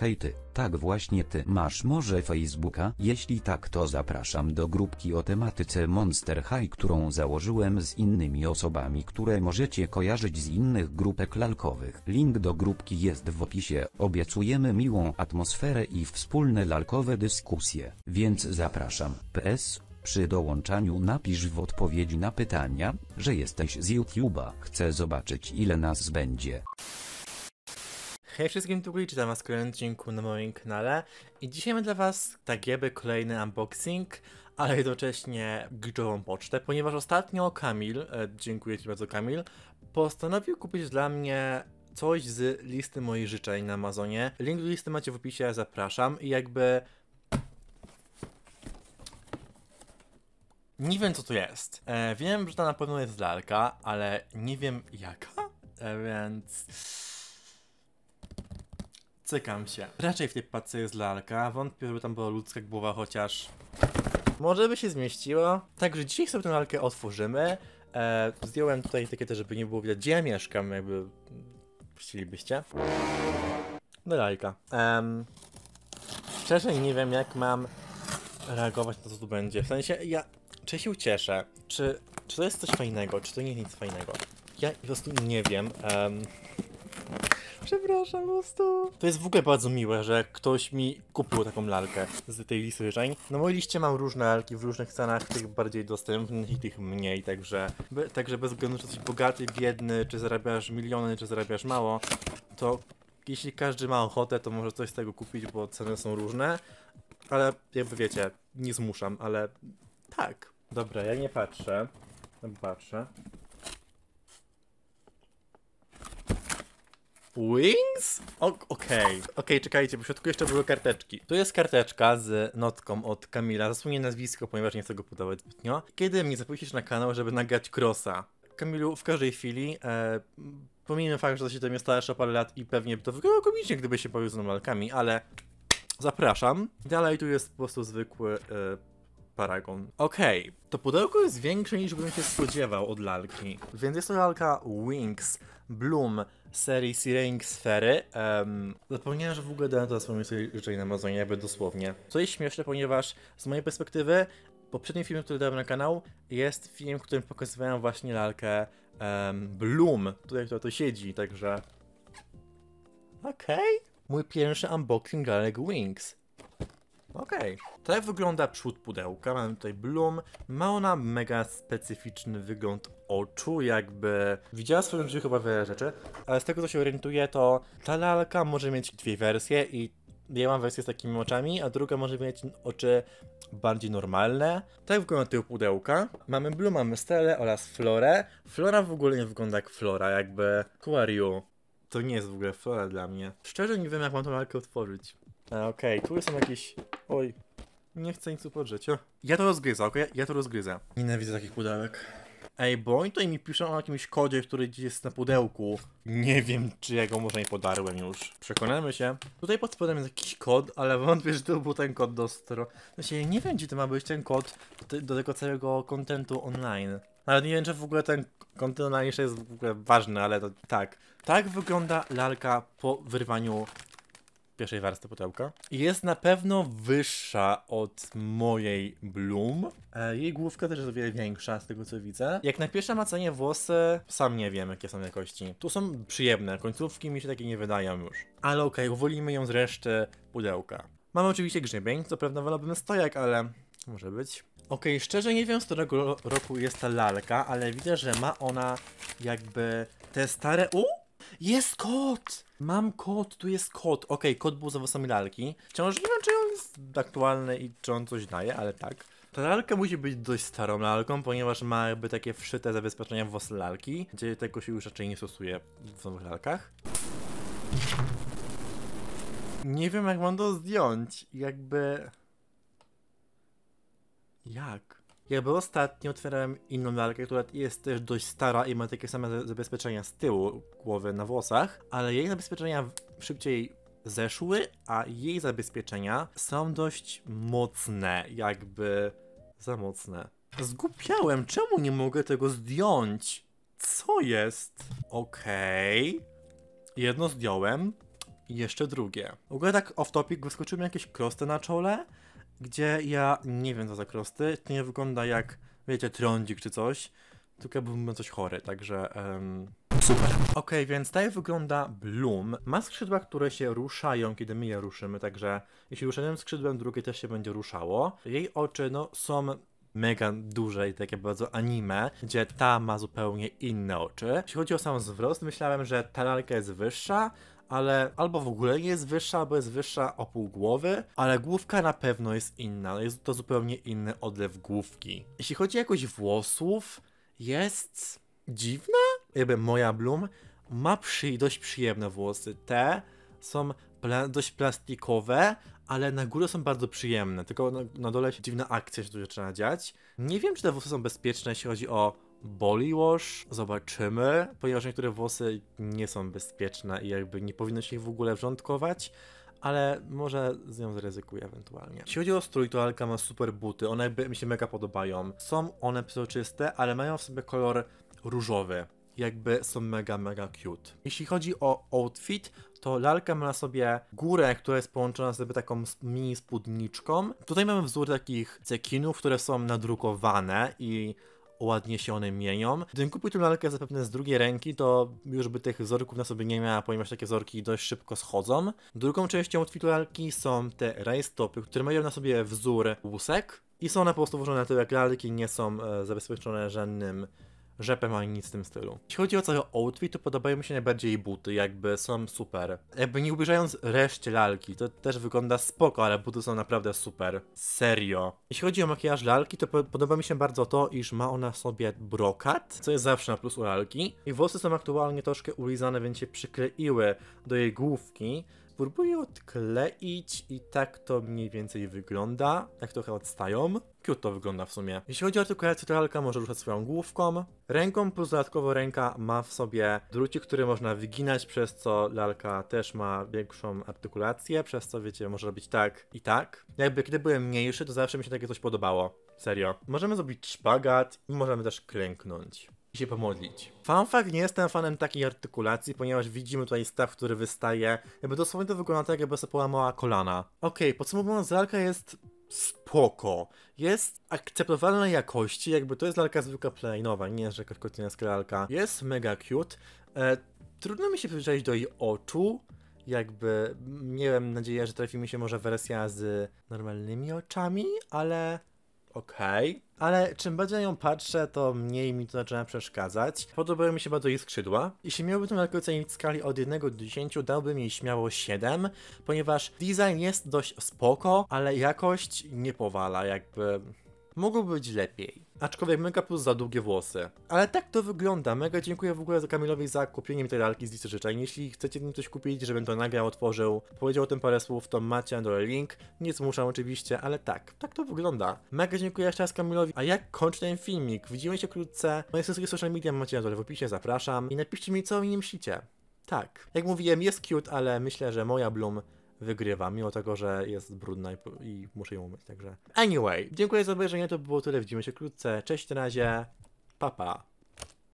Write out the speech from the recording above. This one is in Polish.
Hej ty, tak właśnie ty masz może Facebooka? Jeśli tak to zapraszam do grupki o tematyce Monster High, którą założyłem z innymi osobami, które możecie kojarzyć z innych grupek lalkowych. Link do grupki jest w opisie. Obiecujemy miłą atmosferę i wspólne lalkowe dyskusje, więc zapraszam. PS przy dołączaniu napisz w odpowiedzi na pytania, że jesteś z YouTube'a. Chcę zobaczyć ile nas będzie. Hej wszystkim, tu Glitch, witam was w kolejnym odcinku na moim kanale i dzisiaj mam dla was tak jakby kolejny unboxing, ale jednocześnie glitchową pocztę, ponieważ ostatnio Kamil, e, dziękuję ci bardzo Kamil, postanowił kupić dla mnie coś z listy moich życzeń na Amazonie. Link do listy macie w opisie, zapraszam i jakby... Nie wiem co to jest. E, wiem, że to na pewno jest lalka, ale nie wiem jaka, e, więc pacykam się. Raczej w tej pacie jest lalka, wątpię, żeby tam była ludzka głowa chociaż. Może by się zmieściło. Także dzisiaj sobie tę lalkę otworzymy. E, zdjąłem tutaj też, żeby nie było widać, gdzie ja mieszkam, jakby chcielibyście. No lalka. Um, szczerze nie wiem, jak mam reagować na to, co tu będzie. W sensie, ja czy się ucieszę, czy, czy to jest coś fajnego, czy to nie jest nic fajnego. Ja po prostu nie wiem. Um, Przepraszam, po prostu. To jest w ogóle bardzo miłe, że ktoś mi kupił taką lalkę z tej listy życzeń. Na mojej liście mam różne lalki w różnych cenach, tych bardziej dostępnych i tych mniej, także, be, także bez względu, czy jesteś bogaty, biedny, czy zarabiasz miliony, czy zarabiasz mało, to jeśli każdy ma ochotę, to może coś z tego kupić, bo ceny są różne, ale jakby wiecie, nie zmuszam, ale tak. Dobra, ja nie patrzę. Patrzę. Wings? Okej, okej, okay. okay, czekajcie, bo w środku jeszcze były karteczki. Tu jest karteczka z notką od Kamila. Zasłonię nazwisko, ponieważ nie chcę go podawać zbytnio. Kiedy mnie zapuścisz na kanał, żeby nagrać Crossa? Kamilu, w każdej chwili, e, pomijmy fakt, że to się tam jest jeszcze parę lat i pewnie by to wyglądało komicznie, gdyby się pojawił z normalkami, ale zapraszam. Dalej tu jest po prostu zwykły e, paragon. Okej, okay. to pudełko jest większe niż bym się spodziewał od lalki. Więc jest to lalka Wings Bloom serii Searing Sfery. Um, zapomniałem, że w ogóle dałem to na swoim życzeniu na Amazonie, jakby dosłownie. Co jest śmieszne, ponieważ z mojej perspektywy poprzednim filmem, który dałem na kanał, jest film, w którym pokazywałem właśnie lalkę um, Bloom, tutaj która to siedzi, także... Okej. Okay. Mój pierwszy unboxing lalek Wings. Okej. Okay. Tak wygląda przód pudełka. Mamy tutaj Bloom. Ma ona mega specyficzny wygląd oczu, jakby widziała w swoim życiu chyba wiele rzeczy, ale z tego co się orientuję, to ta lalka może mieć dwie wersje i ja mam wersję z takimi oczami, a druga może mieć oczy bardziej normalne. Tak wygląda tył pudełka. Mamy Bloom, mamy Stelę oraz Florę. Flora w ogóle nie wygląda jak Flora, jakby Quario. To nie jest w ogóle Flora dla mnie. Szczerze nie wiem jak mam tą lalkę otworzyć. Okej, okay, tu są jakieś... Oj, nie chcę nic upodrzeć. Ja to rozgryzę, okej? Okay? Ja to rozgryzę. Nienawidzę takich pudełek. Ej, bo oni tutaj mi piszą o jakimś kodzie, który jest na pudełku. Nie wiem, czy ja go może nie podarłem już. Przekonamy się. Tutaj pod spodem jest jakiś kod, ale wątpię, że to był ten kod do stro... Znaczy, nie wiem, gdzie to ma być ten kod do tego całego kontentu online. Nawet nie wiem, czy w ogóle ten kontent online jeszcze jest w ogóle ważny, ale to tak. Tak wygląda lalka po wyrwaniu pierwszej warstwy pudełka. Jest na pewno wyższa od mojej Bloom. E, jej główka też jest o wiele większa, z tego co widzę. Jak na pierwsze macanie włosy, sam nie wiem jakie są jakości. Tu są przyjemne, końcówki mi się takie nie wydają już. Ale okej, okay, uwolnimy ją z reszty pudełka. Mamy oczywiście grzybień, co prawda wolałbym stojak, ale może być. Okej, okay, szczerze nie wiem z którego roku jest ta lalka, ale widzę, że ma ona jakby te stare... Uuu! Jest kot! Mam kot, tu jest kot. Okej, okay, kot był za włosami lalki. Wciąż nie wiem, czy on jest aktualny i czy on coś daje, ale tak. Ta lalka musi być dość starą lalką, ponieważ ma jakby takie wszyte zabezpieczenia włos lalki, gdzie tego się już raczej nie stosuje w nowych lalkach. Nie wiem, jak mam to zdjąć. Jakby... Jak? Jakby ostatnio otwierałem inną lalkę, która jest też dość stara i ma takie same zabezpieczenia z tyłu głowy na włosach, ale jej zabezpieczenia szybciej zeszły, a jej zabezpieczenia są dość mocne, jakby za mocne. Zgupiałem, czemu nie mogę tego zdjąć? Co jest? Okej. Okay. Jedno zdjąłem, jeszcze drugie. W ogóle tak off topic wyskoczyły mi jakieś krosty na czole, gdzie ja nie wiem co za krosty, to nie wygląda jak, wiecie, trądzik czy coś, tylko byłbym coś chory, także... Um... Super. Okej, okay, więc tak wygląda Bloom. Ma skrzydła, które się ruszają, kiedy my je ruszymy, także jeśli ruszę jednym skrzydłem, drugie też się będzie ruszało. Jej oczy, no, są mega duże i takie bardzo anime, gdzie ta ma zupełnie inne oczy. Jeśli chodzi o sam wzrost, myślałem, że ta lalka jest wyższa, ale albo w ogóle nie jest wyższa, albo jest wyższa o pół głowy, ale główka na pewno jest inna, jest to zupełnie inny odlew główki. Jeśli chodzi o jakość włosów, jest dziwna? Jakby moja Bloom ma przy, dość przyjemne włosy. Te są pla dość plastikowe, ale na górze są bardzo przyjemne, tylko na, na dole dziwna akcja się tu zaczyna dziać. Nie wiem, czy te włosy są bezpieczne, jeśli chodzi o boli wash, zobaczymy, ponieważ niektóre włosy nie są bezpieczne i jakby nie powinno się ich w ogóle wrzątkować ale może z nią zryzykuję ewentualnie. Jeśli chodzi o strój, to Alka ma super buty, one jakby mi się mega podobają. Są one przezroczyste, ale mają w sobie kolor różowy. Jakby są mega, mega cute. Jeśli chodzi o outfit, to lalka ma na sobie górę, która jest połączona z taką mini spódniczką. Tutaj mamy wzór takich cekinów, które są nadrukowane i ładnie się one mienią. Gdybym kupił tę lalkę zapewne z drugiej ręki, to już by tych wzorków na sobie nie miała, ponieważ takie wzorki dość szybko schodzą. Drugą częścią outfitu lalki są te rajstopy, które mają na sobie wzór łusek i są one po prostu włożone na jak lalki, nie są e, zabezpieczone żadnym rzepem ani nic w tym stylu. Jeśli chodzi o cały outfit, to podobają mi się najbardziej jej buty, jakby są super. Jakby nie ubliżając reszcie lalki, to też wygląda spoko, ale buty są naprawdę super. Serio. Jeśli chodzi o makijaż lalki, to podoba mi się bardzo to, iż ma ona sobie brokat, co jest zawsze na plus u lalki. I włosy są aktualnie troszkę ulizane, więc się przykleiły do jej główki Spróbuję odkleić i tak to mniej więcej wygląda. Tak trochę odstają. Cute to wygląda w sumie. Jeśli chodzi o artykulację, to lalka może ruszać swoją główką. Ręką plus dodatkowo ręka ma w sobie drucik, który można wyginać, przez co lalka też ma większą artykulację, przez co wiecie, może robić tak i tak. Jakby kiedy byłem mniejszy, to zawsze mi się takie coś podobało. Serio. Możemy zrobić szpagat i możemy też klęknąć i się pomodlić. Fanfare nie jestem fanem takiej artykulacji, ponieważ widzimy tutaj staw, który wystaje. Jakby dosłownie to wygląda tak, jakby sobie połamała kolana. Okej, okay, podsumowując, lalka jest spoko. Jest akceptowalnej jakości, jakby to jest lalka zwykła plainowa, nie jest jakaś kotniańska lalka. Jest mega cute. E, trudno mi się przyjrzeć do jej oczu, jakby miałem nadzieję, że trafi mi się może wersja z normalnymi oczami, ale okej. Okay ale czym bardziej ją patrzę, to mniej mi to zaczyna przeszkadzać. Podobały mi się bardzo jej skrzydła. Jeśli miałbym to tylko ocenić w skali od 1 do 10, dałbym jej śmiało 7, ponieważ design jest dość spoko, ale jakość nie powala, jakby Mogło być lepiej. Aczkolwiek Mega Plus za długie włosy. Ale tak to wygląda. Mega dziękuję w ogóle za Kamilowi za kupienie mi tej lalki z listy życzeń. Jeśli chcecie mi coś kupić, żebym to nagrał, otworzył, powiedział o tym parę słów, to macie Android link. Nie zmuszam oczywiście, ale tak, tak to wygląda. Mega dziękuję jeszcze raz Kamilowi. A jak kończę ten filmik? Widzimy się wkrótce. Moje wszystkie social media macie na dole w opisie, zapraszam. I napiszcie mi co o nim myślicie. Tak. Jak mówiłem, jest cute, ale myślę, że moja Bloom wygrywa, mimo tego, że jest brudna i, i muszę ją umyć, także... Anyway, dziękuję za obejrzenie, to było tyle, widzimy się wkrótce, cześć, na razie, papa. Pa.